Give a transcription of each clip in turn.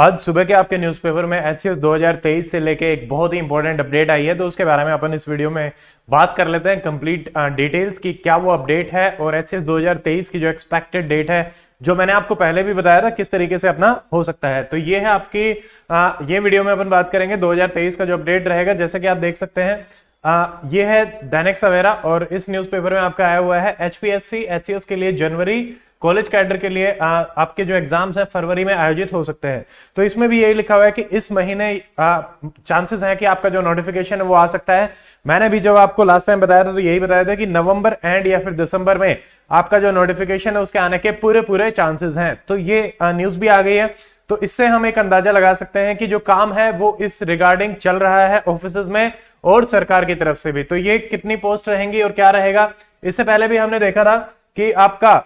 आज सुबह के आपके न्यूज़पेपर में एच 2023 से लेके एक बहुत ही इंपॉर्टेंट अपडेट आई है तो उसके बारे में अपन इस वीडियो में बात कर लेते हैं कंप्लीट डिटेल्स की क्या वो अपडेट है और एच 2023 की जो एक्सपेक्टेड डेट है जो मैंने आपको पहले भी बताया था किस तरीके से अपना हो सकता है तो ये है आपकी आ, ये वीडियो में अपन बात करेंगे दो का जो अपडेट रहेगा जैसे कि आप देख सकते हैं आ, ये है दैनिक सवेरा और इस न्यूज़पेपर में आपका आया हुआ है एच पी के लिए जनवरी कॉलेज कैडर के लिए आ, आपके जो एग्जाम्स हैं फरवरी में आयोजित हो सकते हैं तो इसमें भी यही लिखा हुआ है कि इस महीने चांसेस हैं कि आपका जो नोटिफिकेशन है वो आ सकता है मैंने भी जब आपको लास्ट टाइम बताया था तो यही बताया था कि नवंबर एंड या फिर दिसंबर में आपका जो नोटिफिकेशन है उसके आने के पूरे पूरे चांसेस हैं तो ये न्यूज भी आ गई है तो इससे हम एक अंदाजा लगा सकते हैं कि जो काम है वो इस रिगार्डिंग चल रहा है ऑफिस में और सरकार की तरफ से भी तो ये कितनी पोस्ट रहेंगी और क्या रहेगा इससे पहले भी हमने देखा था कि आपका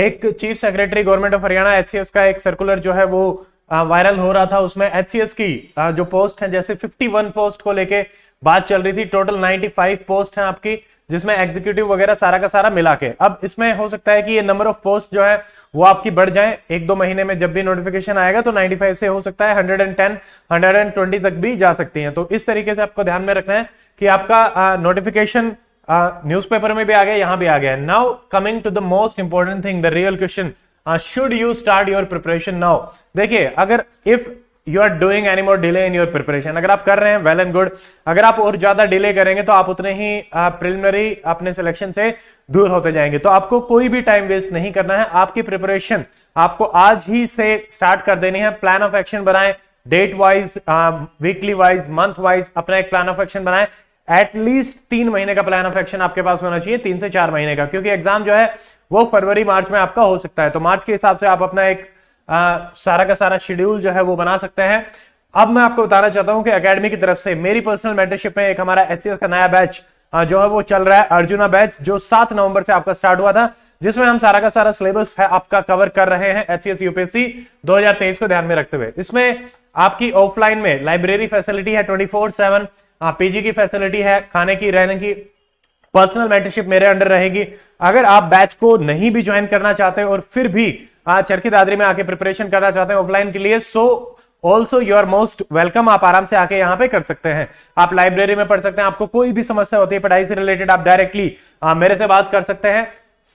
एक chief secretary government of Haryana HCS का एक सर्कुलर जो है वो वायरल हो रहा था उसमें एचसीएस की जो पोस्ट है जैसे 51 पोस्ट को लेके बात चल रही थी टोटल 95 पोस्ट है आपकी जिसमें एग्जीक्यूटिव वगैरह सारा का सारा मिला के अब इसमें हो सकता है कि ये नंबर ऑफ पोस्ट जो है वो आपकी बढ़ जाए एक दो महीने में जब भी नोटिफिकेशन आएगा तो 95 से हो सकता है 110 120 तक भी जा सकती हैं तो इस तरीके से आपको ध्यान में रखना है कि आपका नोटिफिकेशन न्यूज़पेपर में भी आ गया यहां भी आ गया now coming to the most important thing the real question should you start your preparation now देखिए अगर if you are doing any more delay in your preparation अगर आप कर रहे हैं वेल एंड गुड अगर आप और ज्यादा डिले करेंगे तो आप उतने ही प्रिलिमिनरी अपने सिलेक्शन से दूर होते जाएंगे तो आपको कोई भी टाइम वेस्ट नहीं करना है आपकी प्रिपरेशन आपको आज ही से स्टार्ट कर देनी है प्लान ऑफ एक्शन बनाएं date wise weekly wise month wise अपना एक प्लान ऑफ एक्शन बनाएं एटलीस्ट तीन महीने का प्लान ऑफ एक्शन आपके पास होना चाहिए तीन से चार महीने का क्योंकि एग्जाम जो है वो फरवरी मार्च में आपका हो सकता है तो मार्च के हिसाब से आप अपना एक आ, सारा का सारा शेड्यूल जो है वो बना सकते हैं अब मैं आपको बताना चाहता हूं कि अकेडमी की तरफ से मेरी पर्सनल मेंटरशिप में एक हमारा एच का नया बैच जो है वो चल रहा है अर्जुना बैच जो सात नवंबर से आपका स्टार्ट हुआ था जिसमें हम सारा का सारा सिलेबस है आपका कवर कर रहे हैं एच सी यूपीएससी 2023 को ध्यान में रखते हुए इसमें आपकी ऑफलाइन में लाइब्रेरी फैसिलिटी है ट्वेंटी फोर सेवन हाँ पीजी की फैसिलिटी है खाने की रहने की पर्सनल मेंटरशिप मेरे अंडर रहेगी अगर आप बैच को नहीं भी ज्वाइन करना चाहते और फिर भी हाँ, चरखी दादरी में आके प्रिपरेशन करना चाहते हैं ऑफलाइन के लिए so also you are most welcome आप आराम से आके यहाँ पे कर सकते हैं आप लाइब्रेरी में पढ़ सकते हैं आपको कोई भी समस्या होती है पढ़ाई से रिलेटेड आप डायरेक्टली हाँ, मेरे से बात कर सकते हैं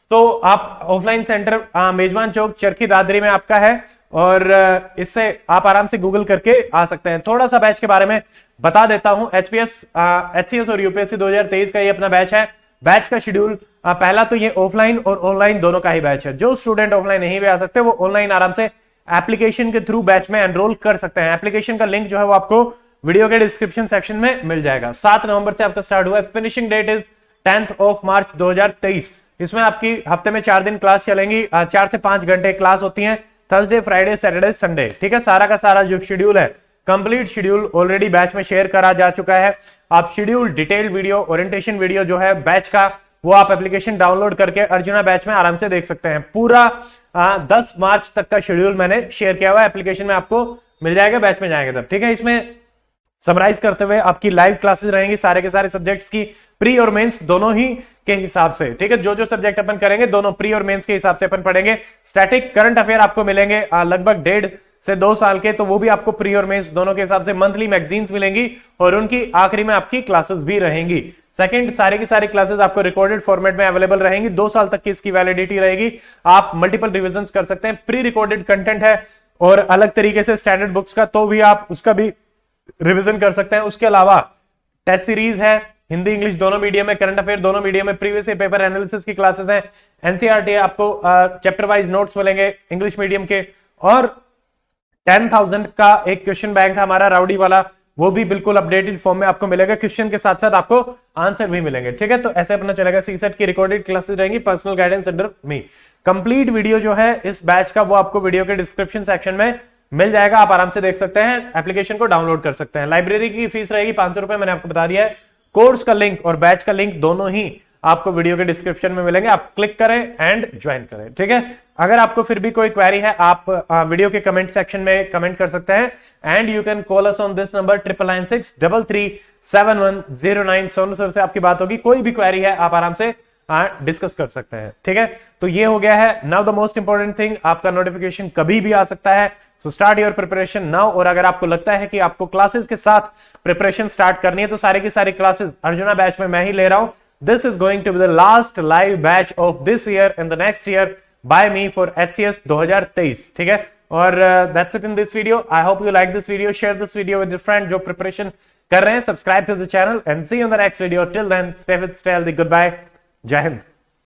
तो आप ऑफलाइन हाँ, सेंटर मेजबान चौक चरखी दादरी में आपका है और इससे आप आराम से गूगल करके आ सकते हैं थोड़ा सा बैच के बारे में बता देता हूं एचपीएस एचसीएस और यूपीएससी 2023 का ये अपना बैच है बैच का शेड्यूल पहला तो ये ऑफलाइन और ऑनलाइन दोनों का ही बैच है जो स्टूडेंट ऑफलाइन नहीं भी आ सकते वो ऑनलाइन आराम से एप्लीकेशन के थ्रू बैच में एनरोल कर सकते हैं एप्लीकेशन का लिंक जो है वो आपको वीडियो के डिस्क्रिप्शन सेक्शन में मिल जाएगा सात नवंबर से आपका स्टार्ट हुआ है finishing date is tenth of March दो इसमें आपकी हफ्ते में चार दिन क्लास चलेंगी चार से पांच घंटे क्लास होती है थर्सडे फ्राइडे सैटरडे संडे ठीक है सारा का सारा जो शेड्यूल है कंप्लीट शेड्यूल ऑलरेडी बैच में शेयर करा जा चुका है आप schedule detail video orientation video जो है बैच का वो आप एप्लीकेशन डाउनलोड करके अर्जुना बैच में आराम से देख सकते हैं पूरा आ, 10 मार्च तक का शेड्यूल मैंने शेयर किया हुआ एप्लीकेशन में आपको मिल जाएगा बैच में जाएंगे तब ठीक है इसमें समराइज करते हुए आपकी लाइव क्लासेस रहेंगी सारे के सारे सब्जेक्ट्स की प्री और मेंस दोनों ही के हिसाब से ठीक है जो जो सब्जेक्ट अपन करेंगे दोनों प्री और मेंस के हिसाब से अपन पढ़ेंगे स्टैटिक करंट अफेयर आपको मिलेंगे लगभग डेढ़ से दो साल के तो वो भी आपको प्री और मेंस दोनों के हिसाब से मंथली मैगजीन्स मिलेंगी और उनकी आखिरी में आपकी क्लासेस भी रहेंगी सेकंड सारे की सारी क्लासेस आपको रिकॉर्डेड फॉर्मेट में अवेलेबल रहेंगी दो साल तक की इसकी वैलिडिटी रहेगी आप मल्टीपल रिविजन कर सकते हैं प्री रिकॉर्डेड कंटेंट है और अलग तरीके से स्टैंडर्ड बुक्स का तो भी आप उसका भी रिविजन कर सकते हैं उसके अलावा टेस्ट सीरीज है हिंदी इंग्लिश दोनों मीडियम में करंट अफेयर दोनों मीडियम में प्रीवियस पेपर एनालिसिस की क्लासेस हैं एनसीआरटी e आपको चैप्टर वाइज नोट्स मिलेंगे इंग्लिश मीडियम के और टेन थाउजेंड का एक क्वेश्चन बैंक है हमारा राउडी वाला वो भी बिल्कुल अपडेटेड फॉर्म में आपको मिलेगा क्वेश्चन के साथ साथ आपको आंसर भी मिलेंगे ठीक है तो ऐसे अपना चलेगा सी सेट की रिकॉर्डेड क्लासेस रहेंगी personal guidance under me complete video जो है इस बैच का वो आपको वीडियो के डिस्क्रिप्शन सेक्शन में मिल जाएगा आप आराम से देख सकते हैं एप्लीकेशन को डाउनलोड कर सकते हैं लाइब्रेरी की फीस रहेगी पांच सौ रुपए मैंने आपको बता दिया है कोर्स का लिंक और बैच का लिंक दोनों ही आपको वीडियो के डिस्क्रिप्शन में मिलेंगे आप क्लिक करें एंड ज्वाइन करें ठीक है अगर आपको फिर भी कोई क्वेरी है आप वीडियो के कमेंट सेक्शन में कमेंट कर सकते हैं and you can call us on this number triple nine six double three seven one zero nine सोन सर से आपकी बात होगी कोई भी क्वेरी है आप आराम से डिस्कस कर सकते हैं ठीक है तो ये हो गया है now the most important thing आपका नोटिफिकेशन कभी भी आ सकता है so start your preparation now और अगर आपको लगता है कि आपको क्लासेस के साथ प्रिपरेशन स्टार्ट करनी है तो सारे के सारे क्लासेस अर्जुना बैच में मैं ही ले रहा हूं this is going to be the last live batch of this year and the next year by me for H C S दो हजार तेईस ठीक है और that's it in this video I hope you like this video share this video with friend जो preparation कर रहे हैं subscribe to the channel and see in the next video till then stay with स्टेल the good bye Jai Hind